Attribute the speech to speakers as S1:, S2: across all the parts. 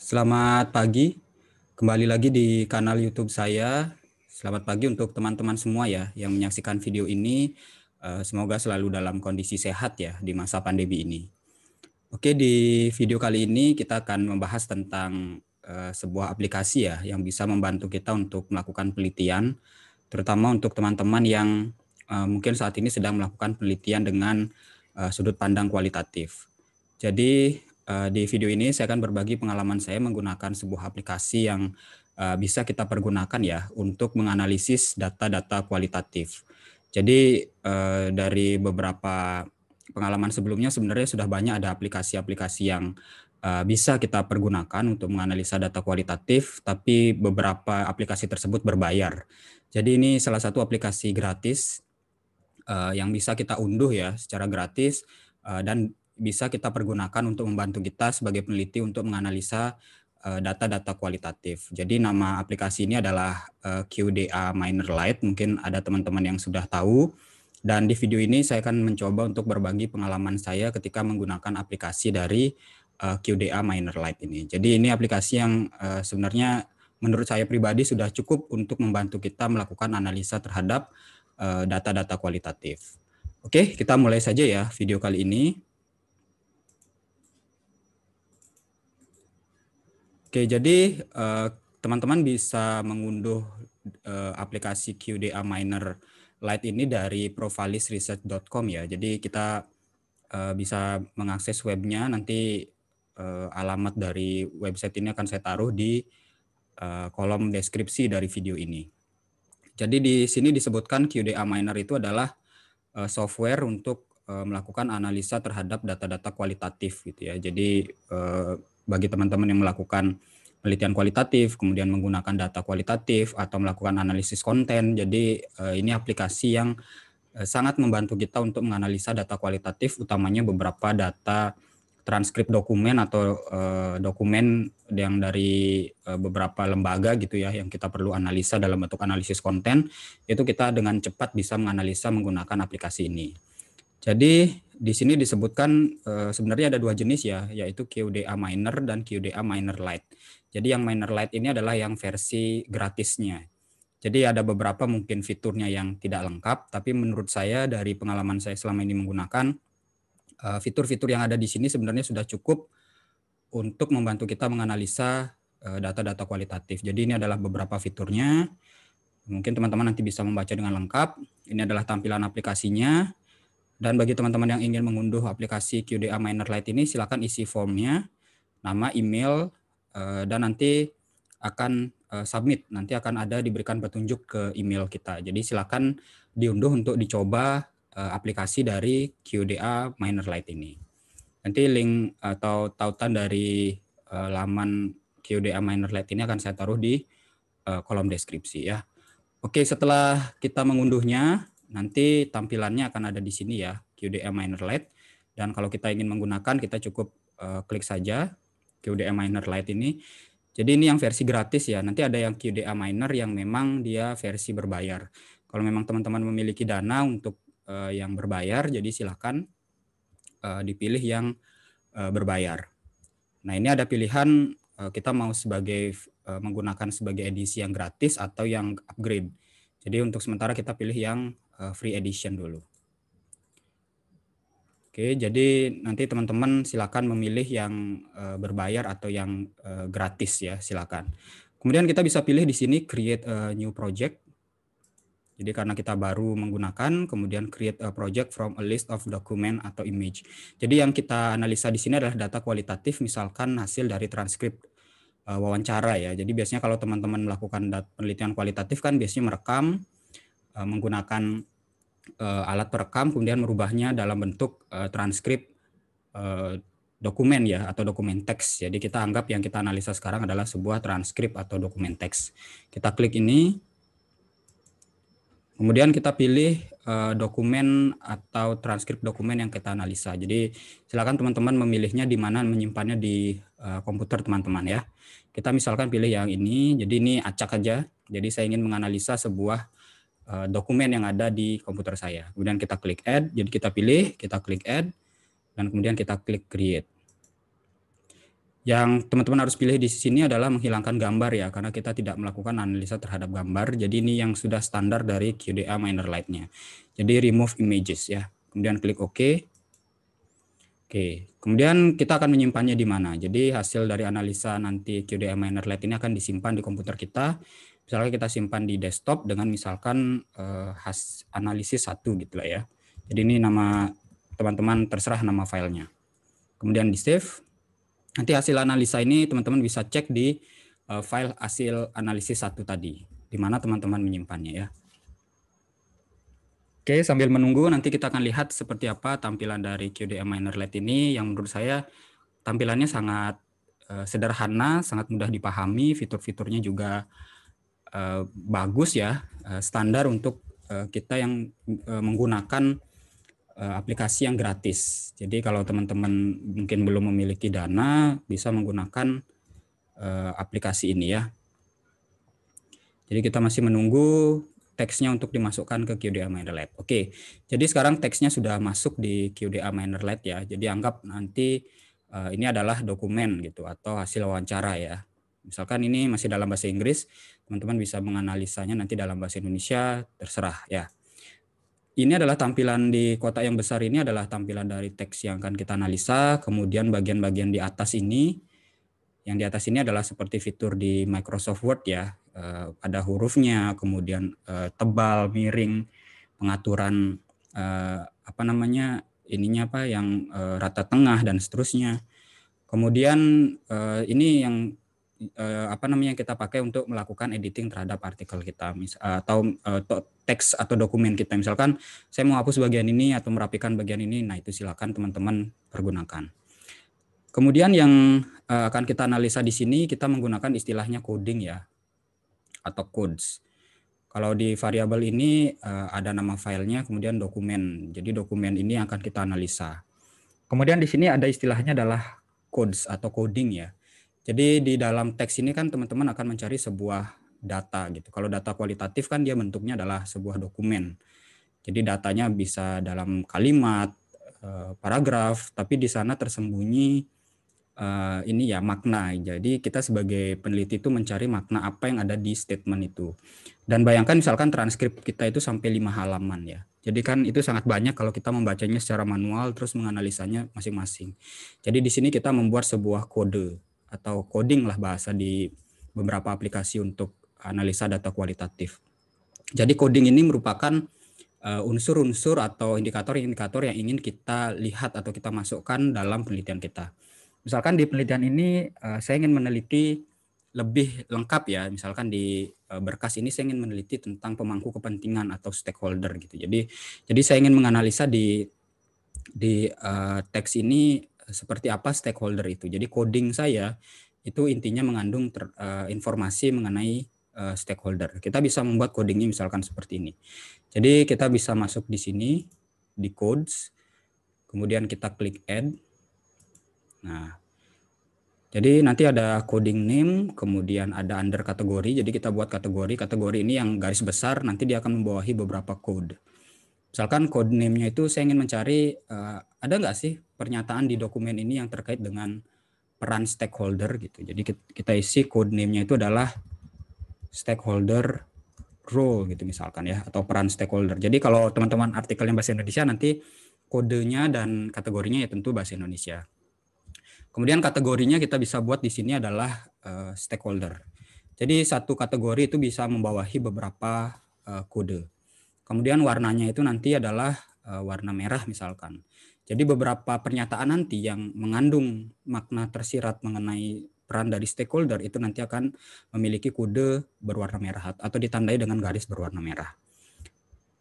S1: Selamat pagi. Kembali lagi di kanal YouTube saya. Selamat pagi untuk teman-teman semua ya yang menyaksikan video ini. Eh, semoga selalu dalam kondisi sehat ya di masa pandemi ini. Oke, di video kali ini kita akan membahas tentang eh, sebuah aplikasi ya yang bisa membantu kita untuk melakukan penelitian, terutama untuk teman-teman yang eh, mungkin saat ini sedang melakukan penelitian dengan sudut pandang kualitatif. Jadi Eh, di video ini saya akan berbagi pengalaman saya menggunakan sebuah aplikasi yang eh, bisa kita pergunakan ya untuk menganalisis data-data kualitatif. Jadi eh, dari beberapa pengalaman sebelumnya sebenarnya sudah banyak ada aplikasi-aplikasi yang bisa kita pergunakan untuk menganalisa data kualitatif, tapi beberapa aplikasi tersebut berbayar. Jadi ini salah satu aplikasi gratis yang bisa kita unduh ya secara gratis dan bisa kita pergunakan untuk membantu kita sebagai peneliti untuk menganalisa eh, data-data kualitatif. Jadi nama aplikasi ini adalah eh, QDA Miner Lite. Mungkin ada teman-teman yang sudah tahu. Dan di video ini saya akan mencoba untuk berbagi pengalaman saya ketika menggunakan aplikasi dari eh, QDA Miner Lite ini. Jadi ini aplikasi yang sebenarnya menurut saya pribadi sudah cukup untuk membantu kita melakukan analisa terhadap data-data kualitatif. Oke, kita mulai saja ya video kali ini. Oke, jadi eh, teman-teman uh, bisa mengunduh uh, aplikasi QDA Miner Lite ini dari provalisresearch.com ya. Jadi kita uh, bisa mengakses webnya nanti uh, alamat dari website ini akan saya taruh di uh, kolom deskripsi dari video ini. Jadi di sini disebutkan QDA Miner itu adalah uh, software untuk uh, melakukan analisa terhadap data-data kualitatif gitu ya. Jadi uh, bagi teman-teman yang melakukan penelitian kualitatif, kemudian menggunakan data kualitatif atau melakukan analisis konten. Jadi eh, ini aplikasi yang eh, sangat membantu kita untuk menganalisa data kualitatif, utamanya beberapa data transkrip dokumen atau eh, dokumen yang dari beberapa lembaga gitu ya yang kita perlu analisa dalam bentuk analisis konten itu kita dengan cepat bisa menganalisa menggunakan aplikasi ini. Jadi di sini disebutkan eh, sebenarnya ada dua jenis ya, yaitu QDA minor dan QDA minor Lite. Jadi yang minor Lite ini adalah yang versi gratisnya. Jadi ada beberapa mungkin fiturnya yang tidak lengkap, tapi menurut saya dari pengalaman saya selama ini menggunakan eh, fitur-fitur yang ada di sini sebenarnya sudah cukup untuk membantu kita menganalisa eh, data-data kualitatif. Jadi ini adalah beberapa fiturnya. Mungkin teman-teman nanti bisa membaca dengan lengkap. Ini adalah tampilan aplikasinya. Dan bagi teman-teman yang ingin mengunduh aplikasi QDA Miner Lite ini, silakan isi formnya, nama, email, eh, dan nanti akan eh, submit. Nanti akan ada diberikan petunjuk ke email kita. Jadi silakan diunduh untuk dicoba eh, aplikasi dari QDA Miner Lite ini. Nanti link atau tautan dari laman QDA Miner Lite ini akan saya taruh di kolom deskripsi ya. Oke, setelah kita mengunduhnya, Nanti tampilannya akan ada di sini ya, QDM Miner Lite Dan kalau kita ingin menggunakan, kita cukup uh, klik saja QDM Miner Lite ini. Jadi ini yang versi gratis ya. Nanti ada yang QDA Miner yang memang dia versi berbayar. Kalau memang teman-teman memiliki dana untuk uh, yang berbayar, jadi silahkan uh, eh, dipilih yang uh, berbayar. Nah ini ada pilihan uh, kita mau sebagai uh, menggunakan sebagai edisi yang gratis atau yang upgrade. Jadi untuk sementara kita pilih yang Eh, free edition dulu. Oke, jadi nanti teman-teman silakan memilih yang eh, berbayar atau yang eh, gratis ya, silakan. Kemudian kita bisa pilih di sini create a new project. Jadi karena kita baru menggunakan, kemudian create a project from a list of document atau image. Jadi yang kita analisa di sini adalah data kualitatif, misalkan hasil dari transkrip wawancara ya. Jadi biasanya kalau teman-teman melakukan penelitian kualitatif kan biasanya merekam, uh, menggunakan uh, alat perekam kemudian merubahnya dalam bentuk uh, transkrip uh, dokumen ya atau dokumen teks. Jadi kita anggap yang kita analisa sekarang adalah sebuah transkrip atau dokumen teks. Kita klik ini. Kemudian kita pilih uh, dokumen atau transkrip dokumen yang kita analisa. Jadi silakan teman-teman memilihnya di mana menyimpannya di uh, komputer teman-teman ya. Kita misalkan pilih yang ini. Jadi ini acak aja. Jadi saya ingin menganalisa sebuah Eh, dokumen yang ada di komputer saya. Kemudian kita klik add, jadi kita pilih, kita klik add, dan kemudian kita klik create. Yang teman-teman harus pilih di sini adalah menghilangkan gambar ya, karena kita tidak melakukan analisa terhadap gambar. Jadi ini yang sudah standar dari QDA Miner Lite-nya. Jadi remove images ya. Kemudian klik OK. Oke, kemudian kita akan menyimpannya di mana. Jadi hasil dari analisa nanti QDA Miner Lite ini akan disimpan di komputer kita misalnya kita simpan di desktop dengan misalkan eh, has analisis satu gitu lah ya. Jadi ini nama teman-teman terserah nama filenya. Kemudian di save. Nanti hasil analisa ini teman-teman bisa cek di eh, file hasil analisis satu tadi, di mana teman-teman menyimpannya ya. Oke, sambil menunggu nanti kita akan lihat seperti apa tampilan dari QDM Miner Lite ini yang menurut saya tampilannya sangat eh, sederhana, sangat mudah dipahami, fitur-fiturnya juga uh, bagus ya uh, standar untuk uh, kita yang uh, menggunakan uh, aplikasi yang gratis. Jadi kalau teman-teman mungkin belum memiliki dana bisa menggunakan uh, aplikasi ini ya. Jadi kita masih menunggu teksnya untuk dimasukkan ke QDA Miner Lite. Oke, jadi sekarang teksnya sudah masuk di QDA Miner Lite ya. Jadi anggap nanti uh, ini adalah dokumen gitu atau hasil wawancara ya. Misalkan ini masih dalam bahasa Inggris, teman-teman bisa menganalisanya nanti dalam bahasa Indonesia, terserah ya. Ini adalah tampilan di kotak yang besar ini adalah tampilan dari teks yang akan kita analisa, kemudian bagian-bagian di atas ini yang di atas ini adalah seperti fitur di Microsoft Word ya, eh, ada hurufnya, kemudian eh, tebal, miring, pengaturan eh, apa namanya ininya apa yang rata tengah dan seterusnya. Kemudian ini yang uh, apa namanya yang kita pakai untuk melakukan editing terhadap artikel kita mis atau uh, teks atau dokumen kita misalkan saya mau hapus bagian ini atau merapikan bagian ini nah itu silakan teman-teman pergunakan kemudian yang uh, akan kita analisa di sini kita menggunakan istilahnya coding ya atau codes kalau di variabel ini ada nama filenya kemudian dokumen jadi dokumen ini akan kita analisa kemudian di sini ada istilahnya adalah codes atau coding ya jadi di dalam teks ini kan teman-teman akan mencari sebuah data gitu. Kalau data kualitatif kan dia bentuknya adalah sebuah dokumen. Jadi datanya bisa dalam kalimat, eh, paragraf, tapi di sana tersembunyi eh, ini ya makna. Jadi kita sebagai peneliti itu mencari makna apa yang ada di statement itu. Dan bayangkan misalkan transkrip kita itu sampai lima halaman ya. Jadi kan itu sangat banyak kalau kita membacanya secara manual terus menganalisanya masing-masing. Jadi di sini kita membuat sebuah kode atau coding lah bahasa di beberapa aplikasi untuk analisa data kualitatif. Jadi coding ini merupakan eh, unsur-unsur atau indikator-indikator yang ingin kita lihat atau kita masukkan dalam penelitian kita. Misalkan di penelitian ini eh, saya ingin meneliti lebih lengkap ya, misalkan di eh, berkas ini saya ingin meneliti tentang pemangku kepentingan atau stakeholder gitu. Jadi jadi saya ingin menganalisa di di teks ini seperti apa stakeholder itu. Jadi coding saya itu intinya mengandung ter, uh, informasi mengenai uh, stakeholder. Kita bisa membuat codingnya misalkan seperti ini. Jadi kita bisa masuk di sini di codes, kemudian kita klik add. Nah, jadi nanti ada coding name, kemudian ada under kategori. Jadi kita buat kategori. Kategori ini yang garis besar nanti dia akan membawahi beberapa code. Misalkan code name-nya itu saya ingin mencari uh, ada nggak sih pernyataan di dokumen ini yang terkait dengan peran stakeholder gitu. Jadi kita isi code name-nya itu adalah stakeholder role gitu misalkan ya atau peran stakeholder. Jadi kalau teman-teman artikel yang bahasa Indonesia nanti kodenya dan kategorinya ya tentu bahasa Indonesia. Kemudian kategorinya kita bisa buat di sini adalah uh, stakeholder. Jadi satu kategori itu bisa membawahi beberapa uh, kode. Kemudian warnanya itu nanti adalah eh, warna merah misalkan. Jadi beberapa pernyataan nanti yang mengandung makna tersirat mengenai peran dari stakeholder itu nanti akan memiliki kode berwarna merah atau ditandai dengan garis berwarna merah.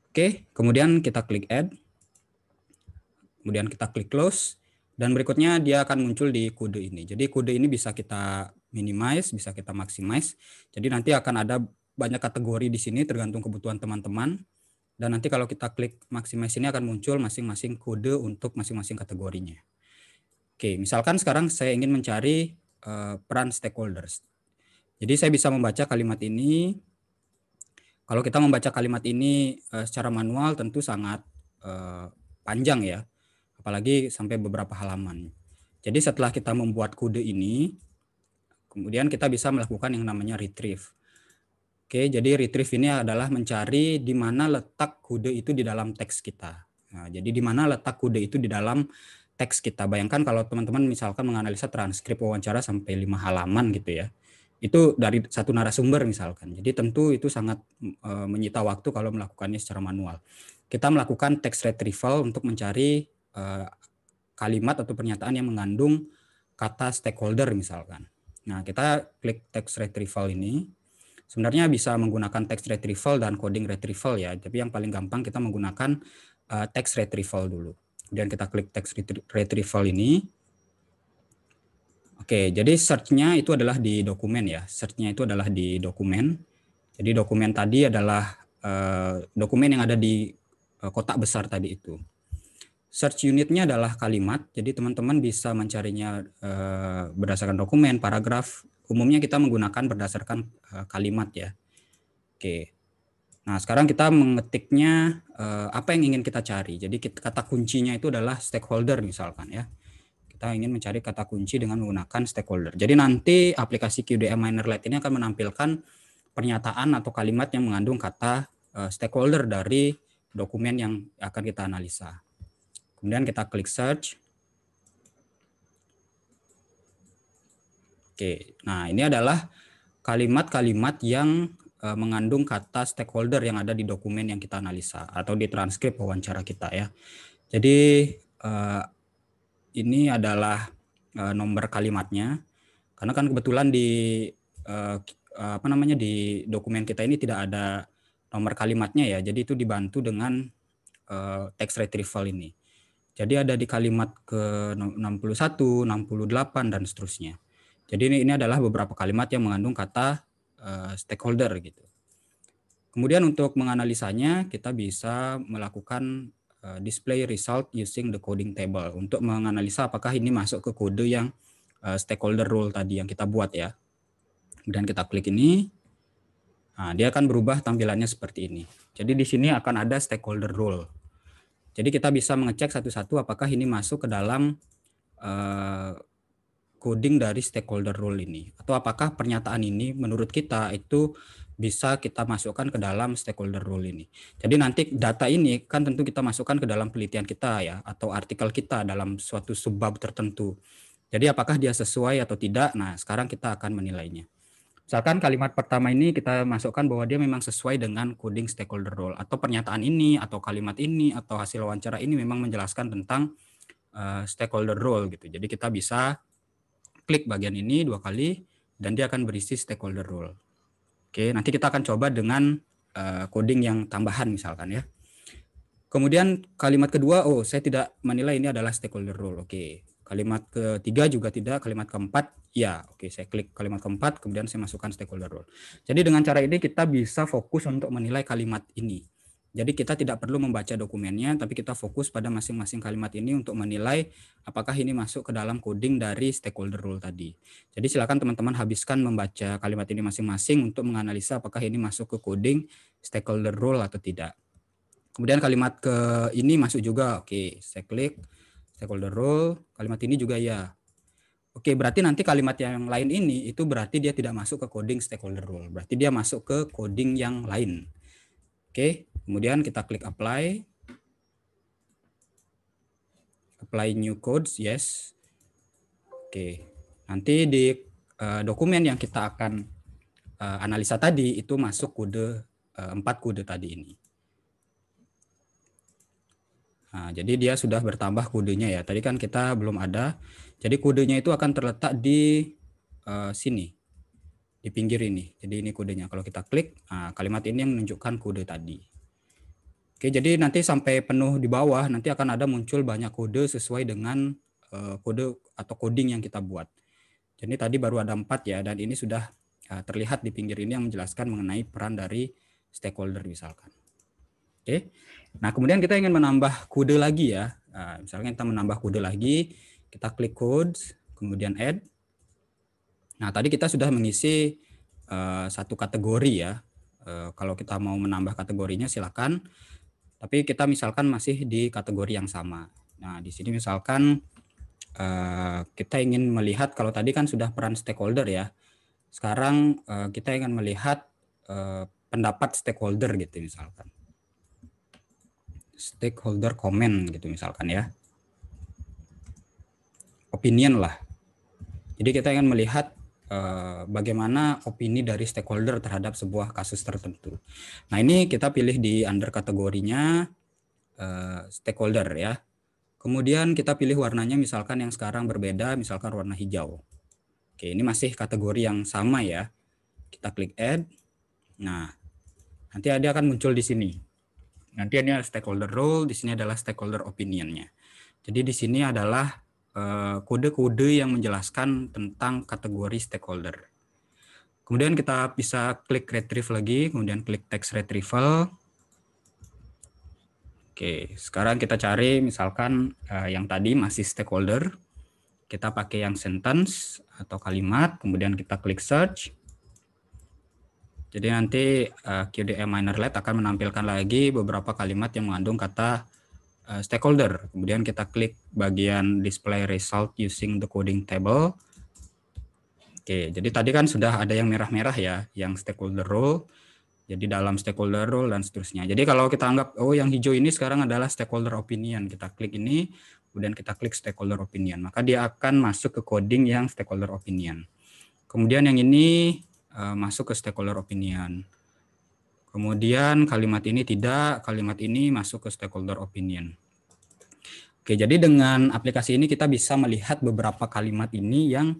S1: Oke, kemudian kita klik add. Kemudian kita klik close dan berikutnya dia akan muncul di kode ini. Jadi kode ini bisa kita minimize, bisa kita maximize. Jadi nanti akan ada banyak kategori di sini tergantung kebutuhan teman-teman. Dan nanti kalau kita klik maximize ini akan muncul masing-masing kode untuk masing-masing kategorinya. Oke, misalkan sekarang saya ingin mencari uh, peran stakeholders. Jadi saya bisa membaca kalimat ini. Kalau kita membaca kalimat ini eh, secara manual tentu sangat eh, panjang ya, apalagi sampai beberapa halaman. Jadi setelah kita membuat kode ini, kemudian kita bisa melakukan yang namanya retrieve. Oke, jadi retrieve ini adalah mencari di mana letak kode itu di dalam teks kita. Nah, jadi di mana letak kode itu di dalam teks kita. Bayangkan kalau teman-teman misalkan menganalisa transkrip wawancara sampai lima halaman gitu ya. Itu dari satu narasumber misalkan. Jadi tentu itu sangat e, menyita waktu kalau melakukannya secara manual. Kita melakukan teks retrieval untuk mencari e, kalimat atau pernyataan yang mengandung kata stakeholder misalkan. Nah, kita klik teks retrieval ini Sebenarnya bisa menggunakan text retrieval dan coding retrieval ya, tapi yang paling gampang kita menggunakan eh, text retrieval dulu. Kemudian kita klik text retrieval ini. Oke, jadi searchnya itu adalah di dokumen ya. Searchnya itu adalah di dokumen. Jadi dokumen tadi adalah eh, dokumen yang ada di eh, kotak besar tadi itu. Search unitnya adalah kalimat, jadi teman-teman bisa mencarinya berdasarkan dokumen, paragraf, umumnya kita menggunakan berdasarkan eh, kalimat ya. Oke. Nah, sekarang kita mengetiknya eh, apa yang ingin kita cari. Jadi kata kuncinya itu adalah stakeholder misalkan ya. Kita ingin mencari kata kunci dengan menggunakan stakeholder. Jadi nanti aplikasi QDM Miner Lite ini akan menampilkan pernyataan atau kalimat yang mengandung kata eh, stakeholder dari dokumen yang akan kita analisa. Kemudian kita klik search. Oke, nah ini adalah kalimat-kalimat yang eh, mengandung kata stakeholder yang ada di dokumen yang kita analisa atau di transkrip wawancara kita ya. Jadi eh, ini adalah eh, nomor kalimatnya karena kan kebetulan di apa namanya di dokumen kita ini tidak ada nomor kalimatnya ya. Jadi itu dibantu dengan uh, text retrieval ini. Jadi ada di kalimat ke 61, 68 dan seterusnya. Jadi ini, ini adalah beberapa kalimat yang mengandung kata uh, stakeholder gitu. Kemudian untuk menganalisanya kita bisa melakukan uh, display result using the coding table untuk menganalisa apakah ini masuk ke kode yang uh, stakeholder role tadi yang kita buat ya. Kemudian kita klik ini. Nah, dia akan berubah tampilannya seperti ini. Jadi di sini akan ada stakeholder role. Jadi kita bisa mengecek satu-satu apakah ini masuk ke dalam coding dari stakeholder role ini atau apakah pernyataan ini menurut kita itu bisa kita masukkan ke dalam stakeholder role ini. Jadi nanti data ini kan tentu kita masukkan ke dalam penelitian kita ya atau artikel kita dalam suatu subbab tertentu. Jadi apakah dia sesuai atau tidak? Nah, sekarang kita akan menilainya. Misalkan kalimat pertama ini kita masukkan bahwa dia memang sesuai dengan coding stakeholder role atau pernyataan ini atau kalimat ini atau hasil wawancara ini memang menjelaskan tentang uh, stakeholder role gitu. Jadi kita bisa klik bagian ini dua kali dan dia akan berisi stakeholder role. Oke, nanti kita akan coba dengan eh, coding yang tambahan misalkan ya. Kemudian kalimat kedua, oh saya tidak menilai ini adalah stakeholder role. Oke. Kalimat ketiga juga tidak, kalimat keempat ya. Oke, saya klik kalimat keempat kemudian saya masukkan stakeholder role. Jadi dengan cara ini kita bisa fokus untuk menilai kalimat ini. Jadi kita tidak perlu membaca dokumennya, tapi kita fokus pada masing-masing kalimat ini untuk menilai apakah ini masuk ke dalam coding dari stakeholder rule tadi. Jadi silakan teman-teman habiskan membaca kalimat ini masing-masing untuk menganalisa apakah ini masuk ke coding stakeholder rule atau tidak. Kemudian kalimat ke ini masuk juga. Oke, saya klik stakeholder rule. Kalimat ini juga ya. Oke, berarti nanti kalimat yang lain ini itu berarti dia tidak masuk ke coding stakeholder rule. Berarti dia masuk ke coding yang lain. Oke, Kemudian kita klik apply. Apply new codes, yes. Oke. Nanti di uh, dokumen yang kita akan uh, analisa tadi itu masuk kode uh, kode tadi ini. Nah, jadi dia sudah bertambah kodenya ya. Tadi kan kita belum ada. Jadi kodenya itu akan terletak di uh, sini. Di pinggir ini. Jadi ini kodenya. Kalau kita klik, nah, kalimat ini yang menunjukkan kode tadi. Oke, jadi nanti sampai penuh di bawah nanti akan ada muncul banyak kode sesuai dengan eh, kode atau coding yang kita buat. Jadi tadi baru ada empat ya dan ini sudah eh, terlihat di pinggir ini yang menjelaskan mengenai peran dari stakeholder misalkan. Oke. Nah, kemudian kita ingin menambah kode lagi ya. Nah, misalnya kita menambah kode lagi, kita klik codes kemudian add. Nah, tadi kita sudah mengisi uh, satu kategori ya. Uh, kalau kita mau menambah kategorinya silakan tapi kita misalkan masih di kategori yang sama. Nah, di sini misalkan eh, kita ingin melihat kalau tadi kan sudah peran stakeholder ya. Sekarang eh, kita ingin melihat eh, pendapat stakeholder gitu misalkan. Stakeholder komen gitu misalkan ya. Opinion lah. Jadi kita ingin melihat Eh, bagaimana opini dari stakeholder terhadap sebuah kasus tertentu. Nah ini kita pilih di under kategorinya uh, stakeholder ya. Kemudian kita pilih warnanya misalkan yang sekarang berbeda, misalkan warna hijau. Oke, ini masih kategori yang sama ya. Kita klik add. Nah, nanti dia akan muncul di sini. Nanti ada stakeholder role, di sini adalah stakeholder opinionnya. Jadi di sini adalah Eh, kode-kode yang menjelaskan tentang kategori stakeholder. Kemudian kita bisa klik retrieve lagi, kemudian klik text retrieval. Oke, sekarang kita cari misalkan eh, yang tadi masih stakeholder. Kita pakai yang sentence atau kalimat, kemudian kita klik search. Jadi nanti uh, eh, QDM minerlet akan menampilkan lagi beberapa kalimat yang mengandung kata Eh, stakeholder. Kemudian kita klik bagian display result using the coding table. Oke, jadi tadi kan sudah ada yang merah-merah ya, yang stakeholder role. Jadi dalam stakeholder role dan seterusnya. Jadi kalau kita anggap oh yang hijau ini sekarang adalah stakeholder opinion, kita klik ini, kemudian kita klik stakeholder opinion, maka dia akan masuk ke coding yang stakeholder opinion. Kemudian yang ini eh, masuk ke stakeholder opinion. Kemudian kalimat ini tidak, kalimat ini masuk ke stakeholder opinion. Oke, jadi dengan aplikasi ini kita bisa melihat beberapa kalimat ini yang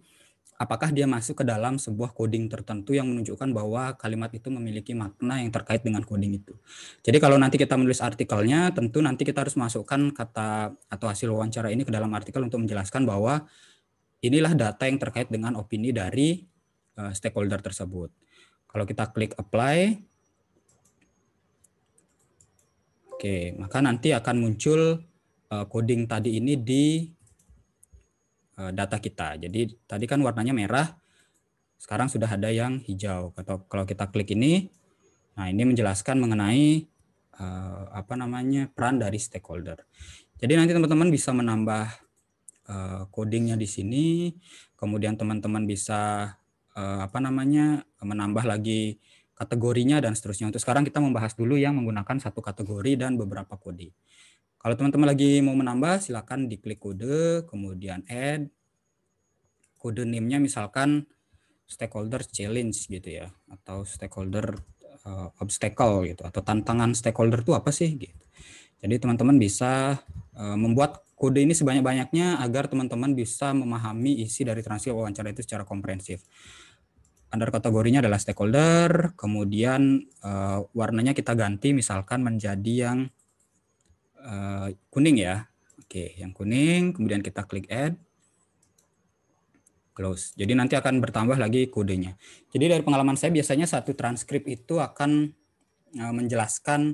S1: apakah dia masuk ke dalam sebuah coding tertentu yang menunjukkan bahwa kalimat itu memiliki makna yang terkait dengan coding itu. Jadi kalau nanti kita menulis artikelnya, tentu nanti kita harus masukkan kata atau hasil wawancara ini ke dalam artikel untuk menjelaskan bahwa inilah data yang terkait dengan opini dari eh, stakeholder tersebut. Kalau kita klik apply, Oke, maka nanti akan muncul eh, coding tadi ini di eh, data kita. Jadi tadi kan warnanya merah, sekarang sudah ada yang hijau. Atau kalau kita klik ini, nah ini menjelaskan mengenai eh, apa namanya peran dari stakeholder. Jadi nanti teman-teman bisa menambah codingnya di sini, kemudian teman-teman bisa apa namanya menambah lagi kategorinya dan seterusnya. Untuk sekarang kita membahas dulu yang menggunakan satu kategori dan beberapa kode. Kalau teman-teman lagi mau menambah, silakan diklik kode, kemudian add. Kode name-nya misalkan stakeholder challenge gitu ya, atau stakeholder uh, obstacle gitu, atau tantangan stakeholder itu apa sih gitu. Jadi teman-teman bisa uh, membuat kode ini sebanyak-banyaknya agar teman-teman bisa memahami isi dari transkrip wawancara itu secara komprehensif under kategorinya adalah stakeholder, kemudian uh, warnanya kita ganti misalkan menjadi yang uh, kuning ya. Oke, yang kuning, kemudian kita klik add, close. Jadi nanti akan bertambah lagi kodenya. Jadi dari pengalaman saya biasanya satu transkrip itu akan eh, menjelaskan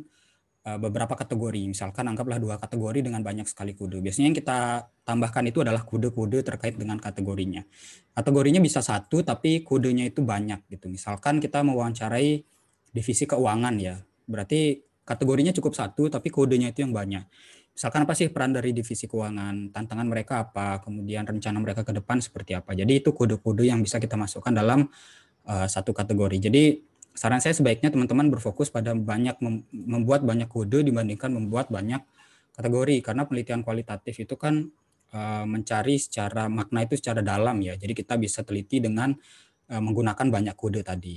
S1: Eh, beberapa kategori. Misalkan anggaplah dua kategori dengan banyak sekali kode. Biasanya yang kita tambahkan itu adalah kode-kode terkait dengan kategorinya. Kategorinya bisa satu tapi kodenya itu banyak gitu. Misalkan kita mewawancarai divisi keuangan ya. Berarti kategorinya cukup satu tapi kodenya itu yang banyak. Misalkan apa sih peran dari divisi keuangan, tantangan mereka apa, kemudian rencana mereka ke depan seperti apa. Jadi itu kode-kode yang bisa kita masukkan dalam eh, satu kategori. Jadi saran saya sebaiknya teman-teman berfokus pada banyak membuat banyak kode dibandingkan membuat banyak kategori karena penelitian kualitatif itu kan eh, mencari secara makna itu secara dalam ya. Jadi kita bisa teliti dengan eh, menggunakan banyak kode tadi.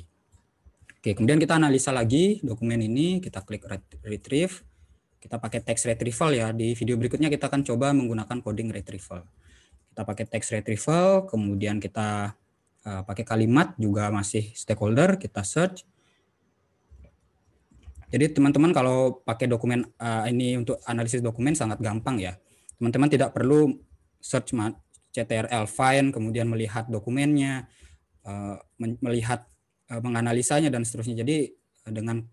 S1: Oke, kemudian kita analisa lagi dokumen ini, kita klik retrieve. Kita pakai text retrieval ya. Di video berikutnya kita akan coba menggunakan coding retrieval. Kita pakai text retrieval, kemudian kita Eh, pakai kalimat juga masih stakeholder kita search jadi teman-teman kalau pakai dokumen uh, ini untuk analisis dokumen sangat gampang ya teman-teman tidak perlu search CTRL find kemudian melihat dokumennya uh, melihat uh, menganalisanya dan seterusnya jadi dengan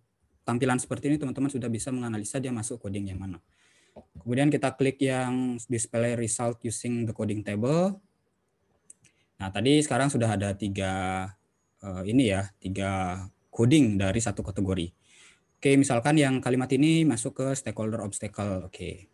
S1: tampilan seperti ini teman-teman sudah bisa menganalisa dia masuk coding yang mana. Kemudian kita klik yang display result using the coding table. Nah tadi sekarang sudah ada tiga uh, ini ya tiga coding dari satu kategori. Oke misalkan yang kalimat ini masuk ke stakeholder obstacle. Oke.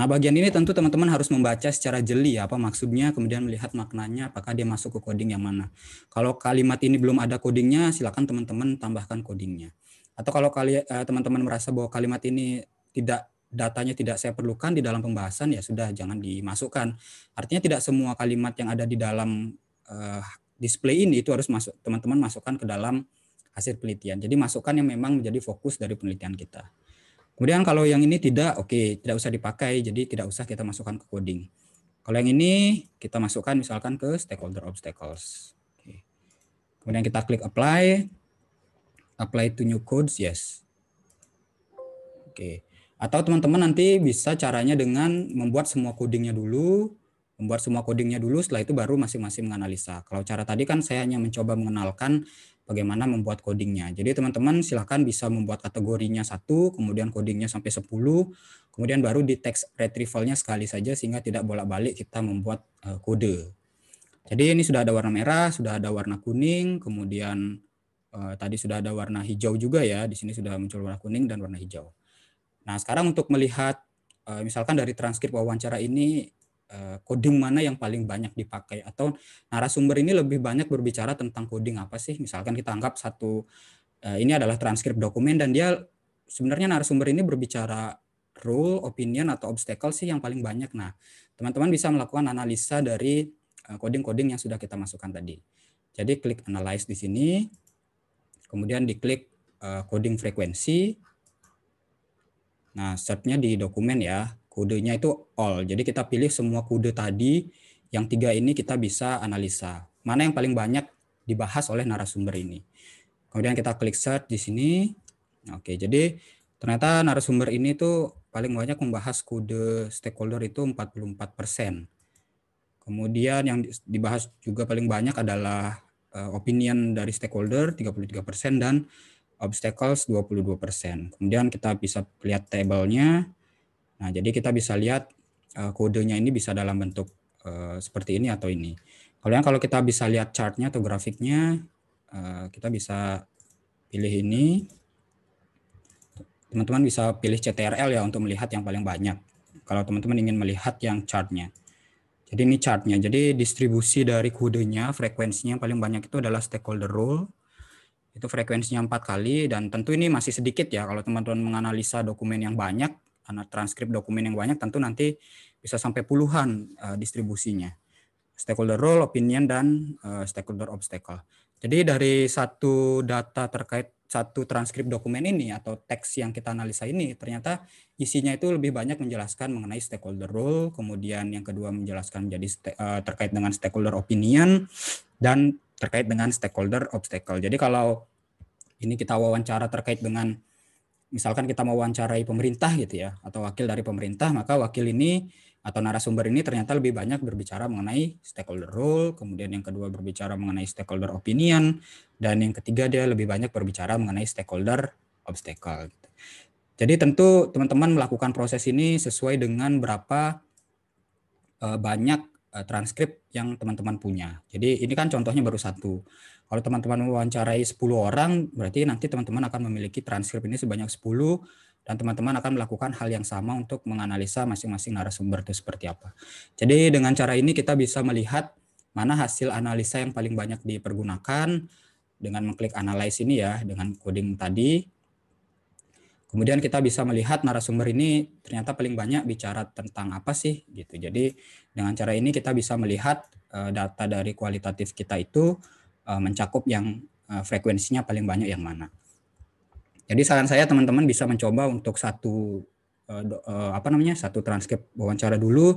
S1: Nah bagian ini tentu teman-teman harus membaca secara jeli ya, apa maksudnya kemudian melihat maknanya apakah dia masuk ke coding yang mana. Kalau kalimat ini belum ada codingnya silakan teman-teman tambahkan codingnya. Atau kalau eh, teman-teman merasa bahwa kalimat ini tidak datanya tidak saya perlukan di dalam pembahasan ya sudah jangan dimasukkan. Artinya tidak semua kalimat yang ada di dalam uh, display ini itu harus masuk teman-teman masukkan ke dalam hasil penelitian. Jadi masukkan yang memang menjadi fokus dari penelitian kita. Kemudian kalau yang ini tidak oke, okay, tidak usah dipakai jadi tidak usah kita masukkan ke coding. Kalau yang ini kita masukkan misalkan ke stakeholder obstacles. Okay. Kemudian kita klik apply. Apply to new codes, yes. Oke. Okay. Atau teman-teman nanti bisa caranya dengan membuat semua codingnya dulu, membuat semua codingnya dulu, setelah itu baru masing-masing menganalisa. Kalau cara tadi kan saya hanya mencoba mengenalkan bagaimana membuat codingnya. Jadi teman-teman silahkan bisa membuat kategorinya satu, kemudian codingnya sampai 10, kemudian baru di text retrievalnya sekali saja sehingga tidak bolak-balik kita membuat eh, kode. Jadi ini sudah ada warna merah, sudah ada warna kuning, kemudian eh, tadi sudah ada warna hijau juga ya. Di sini sudah muncul warna kuning dan warna hijau. Nah, sekarang untuk melihat eh, misalkan dari transkrip wawancara ini eh, coding mana yang paling banyak dipakai atau narasumber ini lebih banyak berbicara tentang coding apa sih? Misalkan kita anggap satu eh, ini adalah transkrip dokumen dan dia sebenarnya narasumber ini berbicara rule, opinion atau obstacle sih yang paling banyak. Nah, teman-teman bisa melakukan analisa dari coding-coding yang sudah kita masukkan tadi. Jadi klik analyze di sini, kemudian diklik coding frekuensi, Nah, setnya di dokumen ya, kodenya itu all. Jadi kita pilih semua kode tadi, yang tiga ini kita bisa analisa. Mana yang paling banyak dibahas oleh narasumber ini. Kemudian kita klik search di sini. Oke, jadi ternyata narasumber ini tuh paling banyak membahas kode stakeholder itu 44 Kemudian yang dibahas juga paling banyak adalah eh, opinion dari stakeholder 33 dan obstacles 22%. Kemudian kita bisa lihat tabelnya. Nah, jadi kita bisa lihat uh, kodenya ini bisa dalam bentuk uh, seperti ini atau ini. Kalau yang kalau kita bisa lihat chartnya atau grafiknya, uh, kita bisa pilih ini. Teman-teman bisa pilih CTRL ya untuk melihat yang paling banyak. Kalau teman-teman ingin melihat yang chartnya. Jadi ini chartnya. Jadi distribusi dari kodenya, frekuensinya yang paling banyak itu adalah stakeholder role itu frekuensinya empat kali dan tentu ini masih sedikit ya kalau teman-teman menganalisa dokumen yang banyak, karena transkrip dokumen yang banyak tentu nanti bisa sampai puluhan uh, distribusinya. Stakeholder role, opinion dan uh, stakeholder obstacle. Jadi dari satu data terkait satu transkrip dokumen ini atau teks yang kita analisa ini ternyata isinya itu lebih banyak menjelaskan mengenai stakeholder role, kemudian yang kedua menjelaskan menjadi eh, terkait dengan stakeholder opinion dan terkait dengan stakeholder obstacle. Jadi kalau ini kita wawancara terkait dengan misalkan kita mau wawancarai pemerintah gitu ya atau wakil dari pemerintah maka wakil ini atau narasumber ini ternyata lebih banyak berbicara mengenai stakeholder role, kemudian yang kedua berbicara mengenai stakeholder opinion dan yang ketiga dia lebih banyak berbicara mengenai stakeholder obstacle. Jadi tentu teman-teman melakukan proses ini sesuai dengan berapa eh, banyak Eh, transkrip yang teman-teman punya. Jadi ini kan contohnya baru satu. Kalau teman-teman mewawancarai 10 orang, berarti nanti teman-teman akan memiliki transkrip ini sebanyak 10 dan teman-teman akan melakukan hal yang sama untuk menganalisa masing-masing narasumber itu seperti apa. Jadi dengan cara ini kita bisa melihat mana hasil analisa yang paling banyak dipergunakan dengan mengklik analyze ini ya dengan coding tadi Kemudian kita bisa melihat narasumber ini ternyata paling banyak bicara tentang apa sih gitu. Jadi dengan cara ini kita bisa melihat eh, data dari kualitatif kita itu eh, mencakup yang eh, frekuensinya paling banyak yang mana. Jadi saran saya teman-teman bisa mencoba untuk satu apa namanya satu transkrip wawancara dulu,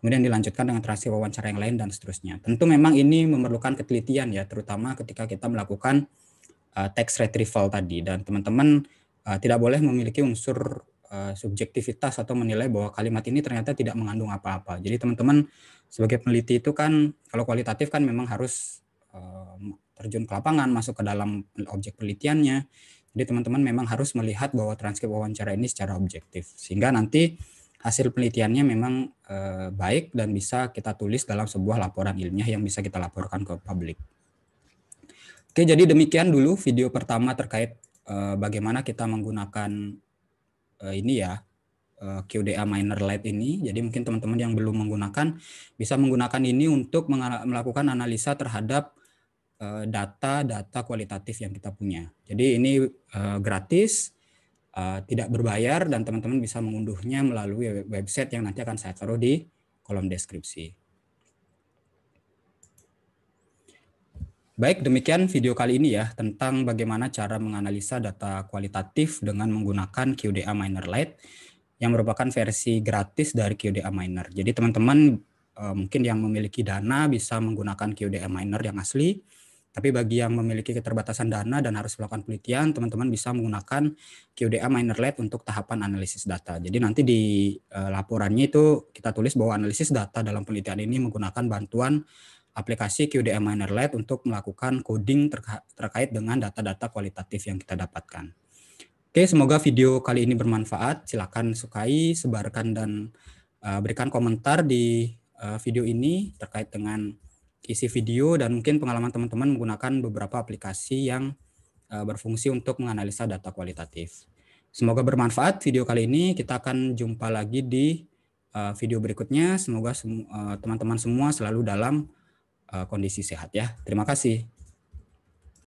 S1: kemudian dilanjutkan dengan transkrip wawancara yang lain dan seterusnya. Tentu memang ini memerlukan ketelitian ya, terutama ketika kita melakukan uh, text retrieval tadi dan teman-teman Eh, tidak boleh memiliki unsur eh, subjektivitas atau menilai bahwa kalimat ini ternyata tidak mengandung apa-apa. Jadi teman-teman sebagai peneliti itu kan kalau kualitatif kan memang harus eh, terjun ke lapangan, masuk ke dalam objek penelitiannya. Jadi teman-teman memang harus melihat bahwa transkrip wawancara ini secara objektif sehingga nanti hasil penelitiannya memang baik dan bisa kita tulis dalam sebuah laporan ilmiah yang bisa kita laporkan ke publik. Oke, jadi demikian dulu video pertama terkait Eh, bagaimana kita menggunakan uh, ini ya uh, eh, QDA minor light ini. Jadi mungkin teman-teman yang belum menggunakan bisa menggunakan ini untuk melakukan analisa terhadap data-data kualitatif yang kita punya. Jadi ini uh, gratis, uh, tidak berbayar dan teman-teman bisa mengunduhnya melalui website yang nanti akan saya taruh di kolom deskripsi. Baik, demikian video kali ini ya tentang bagaimana cara menganalisa data kualitatif dengan menggunakan QDA Miner Lite yang merupakan versi gratis dari QDA Miner. Jadi teman-teman eh, mungkin yang memiliki dana bisa menggunakan QDA Miner yang asli, tapi bagi yang memiliki keterbatasan dana dan harus melakukan penelitian, teman-teman bisa menggunakan QDA Miner Lite untuk tahapan analisis data. Jadi nanti di eh, laporannya itu kita tulis bahwa analisis data dalam penelitian ini menggunakan bantuan aplikasi QDM Miner Lite untuk melakukan coding terkait dengan data-data kualitatif yang kita dapatkan. Oke, semoga video kali ini bermanfaat. Silakan sukai, sebarkan dan eh, berikan komentar di eh, video ini terkait dengan isi video dan mungkin pengalaman teman-teman menggunakan beberapa aplikasi yang eh, berfungsi untuk menganalisa data kualitatif. Semoga bermanfaat video kali ini. Kita akan jumpa lagi di video berikutnya. Semoga teman -teman semua selalu dalam Eh, kondisi sehat ya. Terima kasih.